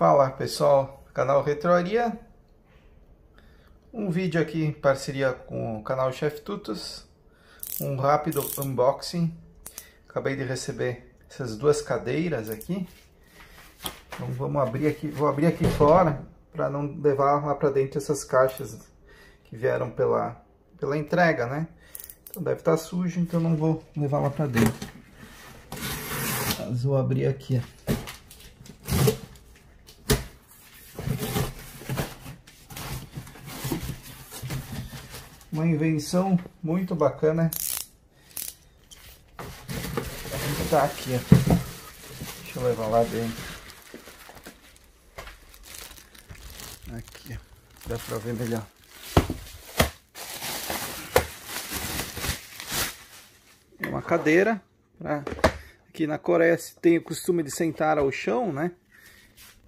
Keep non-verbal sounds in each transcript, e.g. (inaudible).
Fala pessoal, canal Retroaria. Um vídeo aqui em parceria com o canal Chef Tutos. Um rápido unboxing. Acabei de receber essas duas cadeiras aqui. Então vamos abrir aqui, vou abrir aqui fora para não levar lá para dentro essas caixas que vieram pela pela entrega, né? Então deve estar tá sujo, então não vou levar lá para dentro. Mas vou abrir aqui. Ó. uma invenção muito bacana tá aqui ó. deixa eu levar lá dentro aqui ó. dá para ver melhor é uma cadeira aqui na Coreia se tem o costume de sentar ao chão né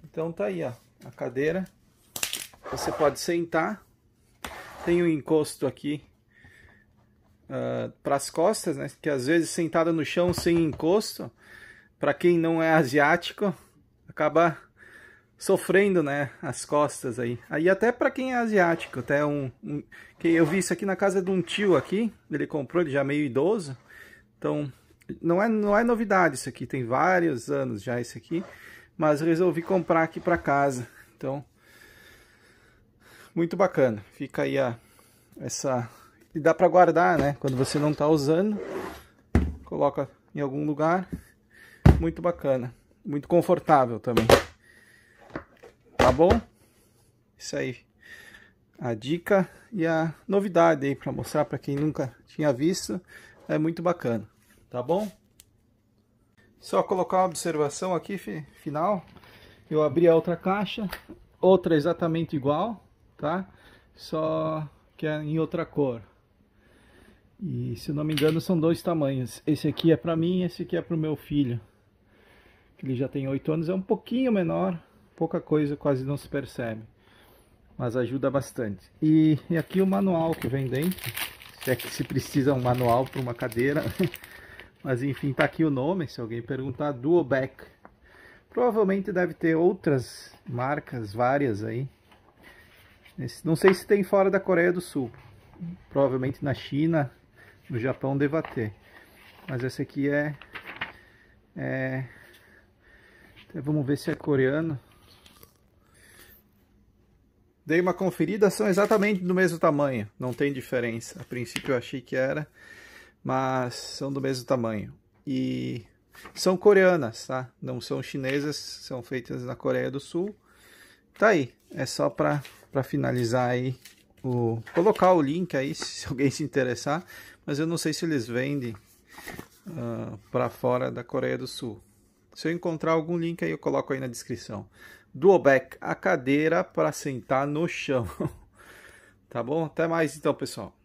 então tá aí ó a cadeira você pode sentar tem um encosto aqui uh, ah, para as costas, né? Que às vezes sentada no chão sem encosto, para quem não é asiático, acaba sofrendo, né? As costas aí. Aí até para quem é asiático, até um, um, que eu vi isso aqui na casa de um tio aqui, ele comprou, ele já é meio idoso, então não é não é novidade isso aqui, tem vários anos já isso aqui, mas resolvi comprar aqui para casa. Então muito bacana. Fica aí a, essa... E dá para guardar, né? Quando você não está usando, coloca em algum lugar. Muito bacana. Muito confortável também. Tá bom? Isso aí. A dica e a novidade aí para mostrar para quem nunca tinha visto. É muito bacana. Tá bom? Só colocar uma observação aqui final. Eu abri a outra caixa, outra exatamente igual tá? Só que é em outra cor. E se não me engano são dois tamanhos. Esse aqui é para mim, esse aqui é para o meu filho. Ele já tem 8 anos, é um pouquinho menor, pouca coisa, quase não se percebe. Mas ajuda bastante. E, e aqui o manual que vem dentro, se é que se precisa um manual para uma cadeira. (laughs) Mas enfim, tá aqui o nome, se alguém perguntar, Duoback. Provavelmente deve ter outras marcas, várias aí, não sei se tem fora da Coreia do Sul. Provavelmente na China, no Japão deva ter. Mas essa aqui é... é vamos ver se é coreano. Dei uma conferida, são exatamente do mesmo tamanho. Não tem diferença. A princípio eu achei que era. Mas são do mesmo tamanho. E são coreanas, tá? Não são chinesas, são feitas na Coreia do Sul. Tá aí. É só para para finalizar aí o colocar o link aí (laughs) se alguém se interessar, mas eu não sei se eles vendem uh, ah, para fora da Coreia do Sul. Se eu encontrar algum link aí eu coloco aí na descrição. Duoback, a cadeira para sentar no chão. (laughs) tá bom? Até mais então, pessoal.